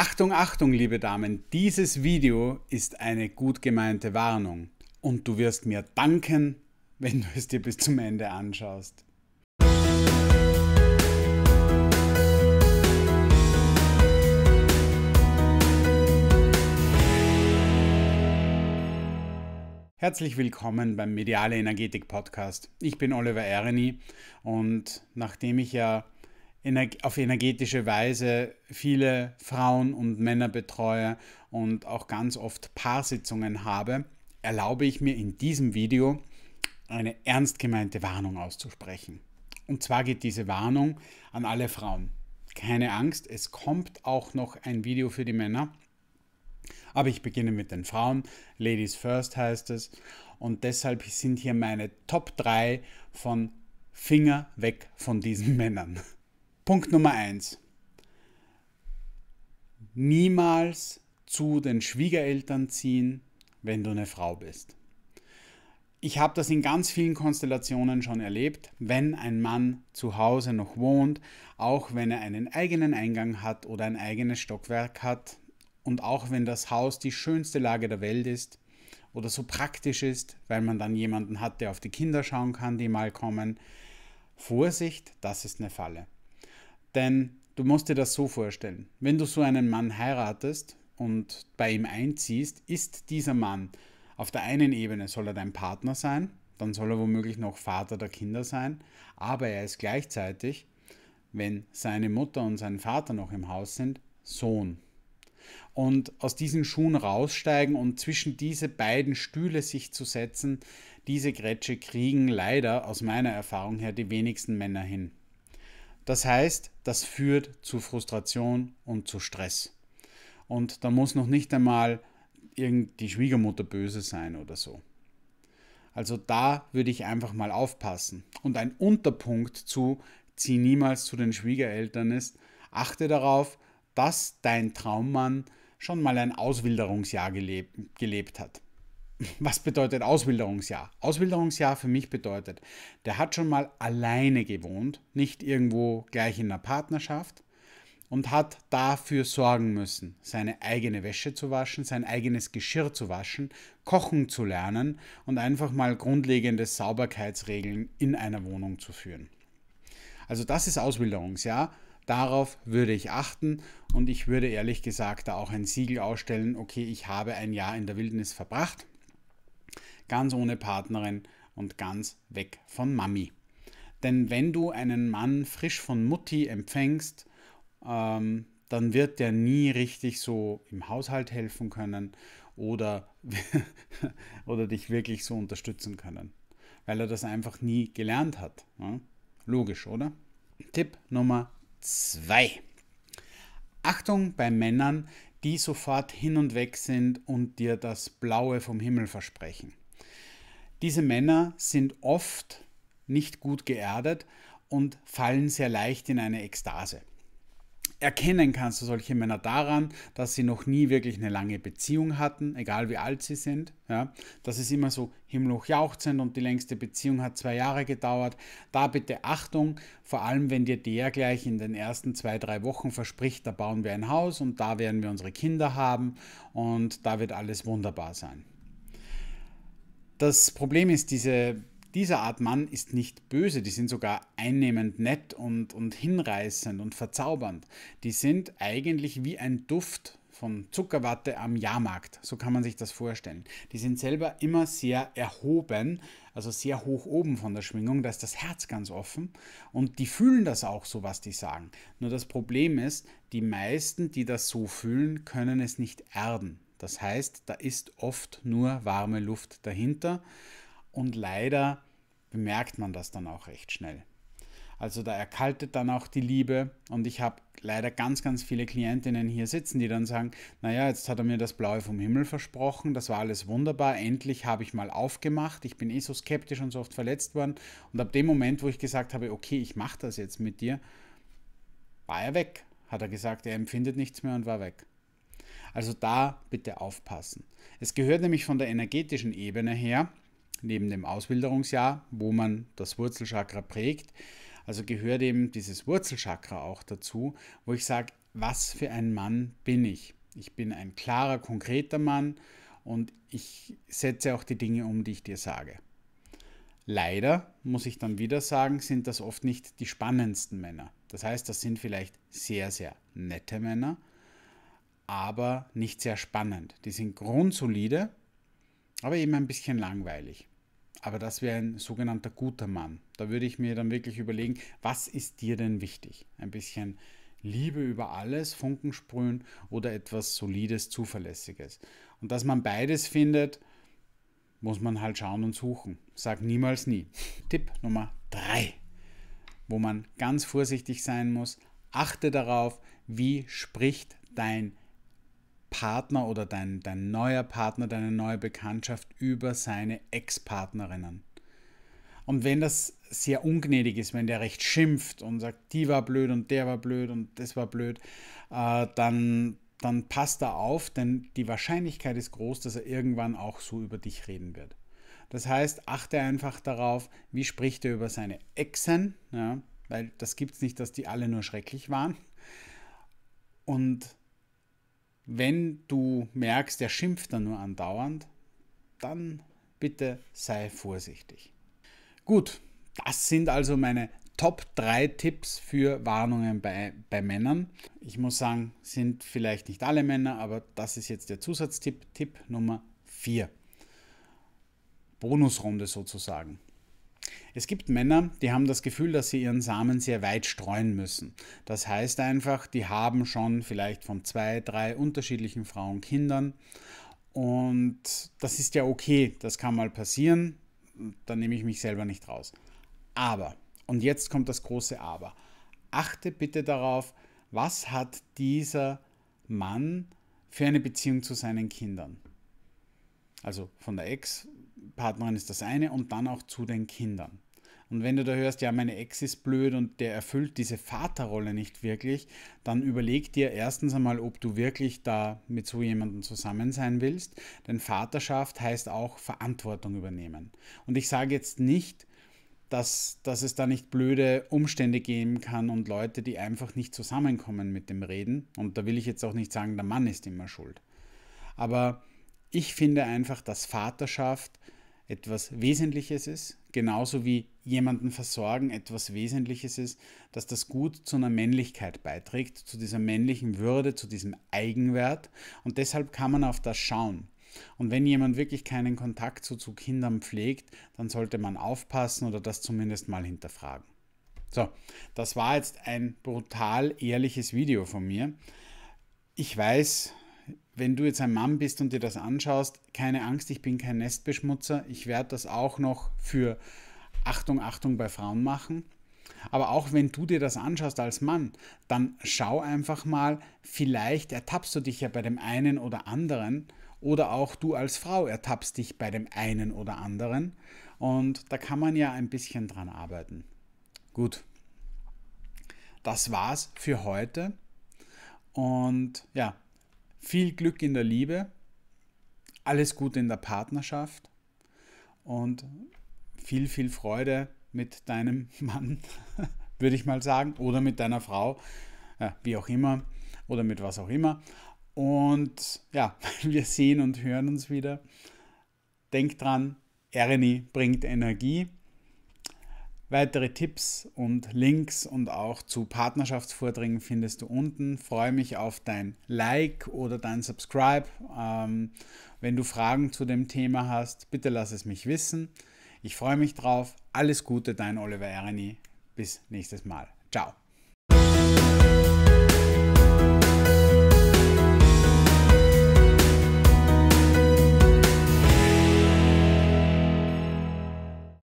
Achtung, Achtung, liebe Damen, dieses Video ist eine gut gemeinte Warnung und du wirst mir danken, wenn du es dir bis zum Ende anschaust. Herzlich willkommen beim Mediale Energetik Podcast. Ich bin Oliver Ereni und nachdem ich ja auf energetische Weise viele Frauen und Männer betreue und auch ganz oft Paarsitzungen habe, erlaube ich mir in diesem Video eine ernst gemeinte Warnung auszusprechen. Und zwar geht diese Warnung an alle Frauen. Keine Angst, es kommt auch noch ein Video für die Männer. Aber ich beginne mit den Frauen. Ladies First heißt es. Und deshalb sind hier meine Top 3 von Finger weg von diesen Männern. Punkt Nummer eins: Niemals zu den Schwiegereltern ziehen, wenn du eine Frau bist. Ich habe das in ganz vielen Konstellationen schon erlebt, wenn ein Mann zu Hause noch wohnt, auch wenn er einen eigenen Eingang hat oder ein eigenes Stockwerk hat und auch wenn das Haus die schönste Lage der Welt ist oder so praktisch ist, weil man dann jemanden hat, der auf die Kinder schauen kann, die mal kommen. Vorsicht, das ist eine Falle. Denn du musst dir das so vorstellen, wenn du so einen Mann heiratest und bei ihm einziehst, ist dieser Mann auf der einen Ebene soll er dein Partner sein, dann soll er womöglich noch Vater der Kinder sein, aber er ist gleichzeitig, wenn seine Mutter und sein Vater noch im Haus sind, Sohn. Und aus diesen Schuhen raussteigen und zwischen diese beiden Stühle sich zu setzen, diese Grätsche kriegen leider aus meiner Erfahrung her die wenigsten Männer hin. Das heißt, das führt zu Frustration und zu Stress. Und da muss noch nicht einmal irgend die Schwiegermutter böse sein oder so. Also da würde ich einfach mal aufpassen. Und ein Unterpunkt zu zieh niemals zu den Schwiegereltern ist, achte darauf, dass dein Traummann schon mal ein Auswilderungsjahr gelebt, gelebt hat was bedeutet Auswilderungsjahr? Auswilderungsjahr für mich bedeutet, der hat schon mal alleine gewohnt, nicht irgendwo gleich in einer Partnerschaft und hat dafür sorgen müssen, seine eigene Wäsche zu waschen, sein eigenes Geschirr zu waschen, kochen zu lernen und einfach mal grundlegende Sauberkeitsregeln in einer Wohnung zu führen. Also das ist Auswilderungsjahr. Darauf würde ich achten und ich würde ehrlich gesagt da auch ein Siegel ausstellen, okay, ich habe ein Jahr in der Wildnis verbracht ganz ohne Partnerin und ganz weg von Mami. Denn wenn du einen Mann frisch von Mutti empfängst, ähm, dann wird der nie richtig so im Haushalt helfen können oder, oder dich wirklich so unterstützen können, weil er das einfach nie gelernt hat. Ja? Logisch, oder? Tipp Nummer 2. Achtung bei Männern, die sofort hin und weg sind und dir das Blaue vom Himmel versprechen. Diese Männer sind oft nicht gut geerdet und fallen sehr leicht in eine Ekstase. Erkennen kannst du solche Männer daran, dass sie noch nie wirklich eine lange Beziehung hatten, egal wie alt sie sind. Ja, dass es immer so himmelhochjauchzend und die längste Beziehung hat zwei Jahre gedauert. Da bitte Achtung, vor allem wenn dir der gleich in den ersten zwei, drei Wochen verspricht, da bauen wir ein Haus und da werden wir unsere Kinder haben und da wird alles wunderbar sein. Das Problem ist, diese, diese Art Mann ist nicht böse, die sind sogar einnehmend nett und, und hinreißend und verzaubernd. Die sind eigentlich wie ein Duft von Zuckerwatte am Jahrmarkt. So kann man sich das vorstellen. Die sind selber immer sehr erhoben, also sehr hoch oben von der Schwingung, da ist das Herz ganz offen und die fühlen das auch so, was die sagen. Nur das Problem ist, die meisten, die das so fühlen, können es nicht erden. Das heißt, da ist oft nur warme Luft dahinter und leider bemerkt man das dann auch recht schnell. Also da erkaltet dann auch die Liebe und ich habe leider ganz, ganz viele Klientinnen hier sitzen, die dann sagen, naja, jetzt hat er mir das Blaue vom Himmel versprochen, das war alles wunderbar, endlich habe ich mal aufgemacht, ich bin eh so skeptisch und so oft verletzt worden und ab dem Moment, wo ich gesagt habe, okay, ich mache das jetzt mit dir, war er weg, hat er gesagt, er empfindet nichts mehr und war weg. Also da bitte aufpassen. Es gehört nämlich von der energetischen Ebene her, neben dem Auswilderungsjahr, wo man das Wurzelchakra prägt, also gehört eben dieses Wurzelchakra auch dazu, wo ich sage, was für ein Mann bin ich? Ich bin ein klarer, konkreter Mann und ich setze auch die Dinge um, die ich dir sage. Leider, muss ich dann wieder sagen, sind das oft nicht die spannendsten Männer. Das heißt, das sind vielleicht sehr, sehr nette Männer, aber nicht sehr spannend. Die sind grundsolide, aber eben ein bisschen langweilig. Aber das wäre ein sogenannter guter Mann. Da würde ich mir dann wirklich überlegen, was ist dir denn wichtig? Ein bisschen Liebe über alles, Funken sprühen oder etwas Solides, Zuverlässiges. Und dass man beides findet, muss man halt schauen und suchen. Sag niemals nie. Tipp Nummer 3, wo man ganz vorsichtig sein muss. Achte darauf, wie spricht dein Partner oder dein, dein neuer Partner, deine neue Bekanntschaft über seine Ex-Partnerinnen. Und wenn das sehr ungnädig ist, wenn der recht schimpft und sagt, die war blöd und der war blöd und das war blöd, äh, dann, dann passt da auf, denn die Wahrscheinlichkeit ist groß, dass er irgendwann auch so über dich reden wird. Das heißt, achte einfach darauf, wie spricht er über seine Exen, ja, weil das gibt es nicht, dass die alle nur schrecklich waren. Und wenn du merkst, er schimpft dann nur andauernd, dann bitte sei vorsichtig. Gut, das sind also meine Top 3 Tipps für Warnungen bei, bei Männern. Ich muss sagen, sind vielleicht nicht alle Männer, aber das ist jetzt der Zusatztipp, Tipp Nummer 4. Bonusrunde sozusagen. Es gibt Männer, die haben das Gefühl, dass sie ihren Samen sehr weit streuen müssen. Das heißt einfach, die haben schon vielleicht von zwei, drei unterschiedlichen Frauen Kindern. Und das ist ja okay, das kann mal passieren, da nehme ich mich selber nicht raus. Aber, und jetzt kommt das große Aber, achte bitte darauf, was hat dieser Mann für eine Beziehung zu seinen Kindern? Also von der Ex-Partnerin ist das eine und dann auch zu den Kindern. Und wenn du da hörst, ja, meine Ex ist blöd und der erfüllt diese Vaterrolle nicht wirklich, dann überleg dir erstens einmal, ob du wirklich da mit so jemandem zusammen sein willst. Denn Vaterschaft heißt auch Verantwortung übernehmen. Und ich sage jetzt nicht, dass, dass es da nicht blöde Umstände geben kann und Leute, die einfach nicht zusammenkommen mit dem Reden. Und da will ich jetzt auch nicht sagen, der Mann ist immer schuld. Aber ich finde einfach, dass Vaterschaft etwas Wesentliches ist, genauso wie jemanden versorgen etwas Wesentliches ist, dass das gut zu einer Männlichkeit beiträgt, zu dieser männlichen Würde, zu diesem Eigenwert. Und deshalb kann man auf das schauen. Und wenn jemand wirklich keinen Kontakt so zu Kindern pflegt, dann sollte man aufpassen oder das zumindest mal hinterfragen. So, das war jetzt ein brutal ehrliches Video von mir. Ich weiß, wenn du jetzt ein Mann bist und dir das anschaust, keine Angst, ich bin kein Nestbeschmutzer. Ich werde das auch noch für Achtung, Achtung bei Frauen machen. Aber auch wenn du dir das anschaust als Mann, dann schau einfach mal, vielleicht ertappst du dich ja bei dem einen oder anderen oder auch du als Frau ertappst dich bei dem einen oder anderen. Und da kann man ja ein bisschen dran arbeiten. Gut, das war's für heute. Und ja, viel Glück in der Liebe, alles Gute in der Partnerschaft und viel, viel Freude mit deinem Mann, würde ich mal sagen, oder mit deiner Frau, äh, wie auch immer, oder mit was auch immer. Und ja, wir sehen und hören uns wieder. Denk dran, RNI bringt Energie. Weitere Tipps und Links und auch zu Partnerschaftsvordringen findest du unten. Freue mich auf dein Like oder dein Subscribe. Ähm, wenn du Fragen zu dem Thema hast, bitte lass es mich wissen. Ich freue mich drauf. Alles Gute, dein Oliver Erni. Bis nächstes Mal. Ciao.